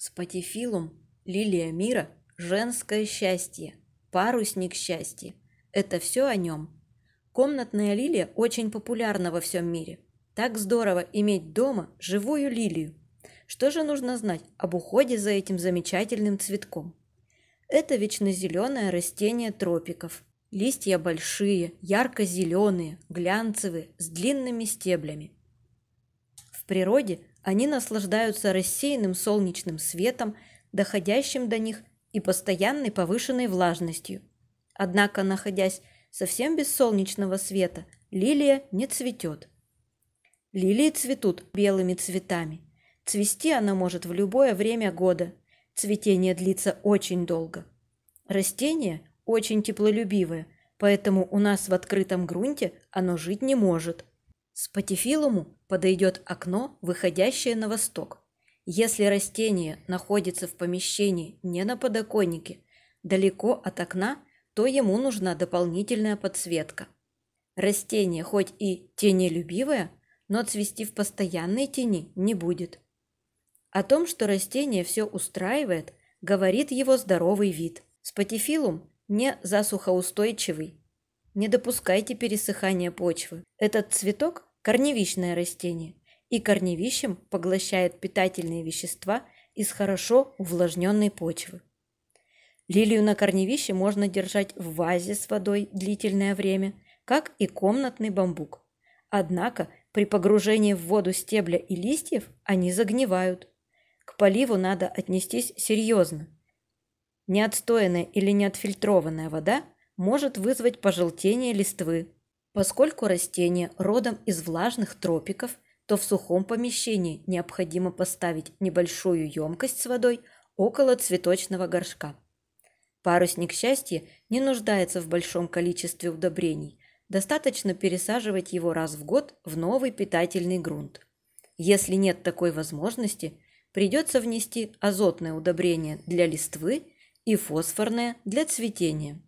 Спатифилум, лилия мира, женское счастье, парусник счастья – это все о нем. Комнатная лилия очень популярна во всем мире. Так здорово иметь дома живую лилию. Что же нужно знать об уходе за этим замечательным цветком? Это вечнозеленое растение тропиков. Листья большие, ярко-зеленые, глянцевые, с длинными стеблями. В природе они наслаждаются рассеянным солнечным светом, доходящим до них и постоянной повышенной влажностью. Однако, находясь совсем без солнечного света, лилия не цветет. Лилии цветут белыми цветами. Цвести она может в любое время года. Цветение длится очень долго. Растение очень теплолюбивое, поэтому у нас в открытом грунте оно жить не может. Спатифилуму подойдет окно, выходящее на восток. Если растение находится в помещении не на подоконнике, далеко от окна, то ему нужна дополнительная подсветка. Растение хоть и тенелюбивое, но цвести в постоянной тени не будет. О том, что растение все устраивает, говорит его здоровый вид. Спатифилум не засухоустойчивый. Не допускайте пересыхания почвы. Этот цветок корневищное растение, и корневищем поглощает питательные вещества из хорошо увлажненной почвы. Лилию на корневище можно держать в вазе с водой длительное время, как и комнатный бамбук. Однако при погружении в воду стебля и листьев они загнивают. К поливу надо отнестись серьезно. Неотстоянная или неотфильтрованная вода может вызвать пожелтение листвы, Поскольку растение родом из влажных тропиков, то в сухом помещении необходимо поставить небольшую емкость с водой около цветочного горшка. Парусник счастья не нуждается в большом количестве удобрений. Достаточно пересаживать его раз в год в новый питательный грунт. Если нет такой возможности, придется внести азотное удобрение для листвы и фосфорное для цветения.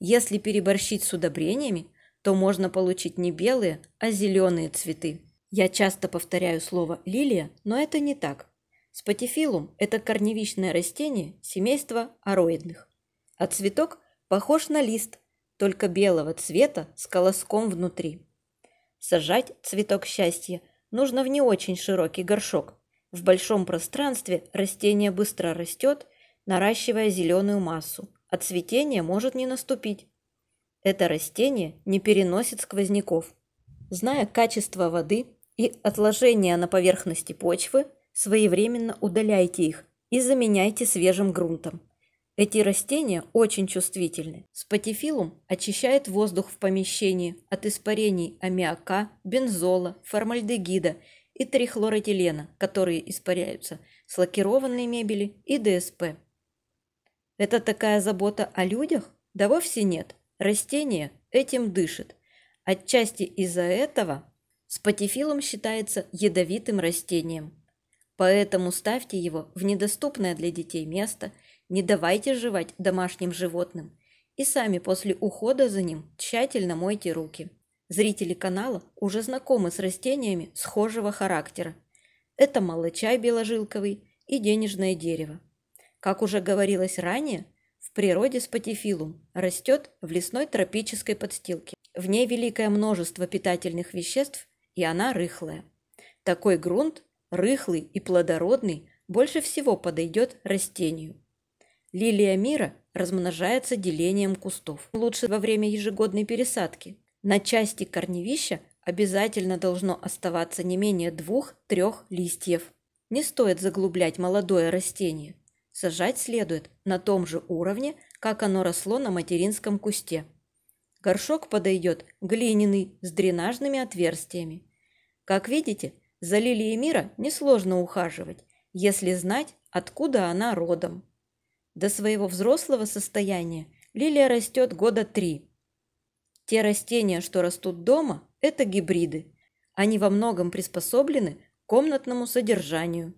Если переборщить с удобрениями, то можно получить не белые, а зеленые цветы. Я часто повторяю слово «лилия», но это не так. Спатифилум – это корневищное растение семейства ароидных. А цветок похож на лист, только белого цвета с колоском внутри. Сажать цветок счастья нужно в не очень широкий горшок. В большом пространстве растение быстро растет, наращивая зеленую массу, а цветение может не наступить. Это растение не переносит сквозняков. Зная качество воды и отложения на поверхности почвы, своевременно удаляйте их и заменяйте свежим грунтом. Эти растения очень чувствительны. Спатифилум очищает воздух в помещении от испарений аммиака, бензола, формальдегида и трихлоротилена, которые испаряются с лакированной мебели и ДСП. Это такая забота о людях? Да вовсе нет. Растение этим дышит. Отчасти из-за этого спатифилум считается ядовитым растением. Поэтому ставьте его в недоступное для детей место, не давайте жевать домашним животным и сами после ухода за ним тщательно мойте руки. Зрители канала уже знакомы с растениями схожего характера. Это молочай беложилковый и денежное дерево. Как уже говорилось ранее, в природе спатифилум растет в лесной тропической подстилке. В ней великое множество питательных веществ, и она рыхлая. Такой грунт, рыхлый и плодородный, больше всего подойдет растению. Лилия мира размножается делением кустов. Лучше во время ежегодной пересадки. На части корневища обязательно должно оставаться не менее двух-трех листьев. Не стоит заглублять молодое растение – Сажать следует на том же уровне, как оно росло на материнском кусте. Горшок подойдет глиняный с дренажными отверстиями. Как видите, за лилией мира несложно ухаживать, если знать, откуда она родом. До своего взрослого состояния лилия растет года три. Те растения, что растут дома, это гибриды. Они во многом приспособлены к комнатному содержанию.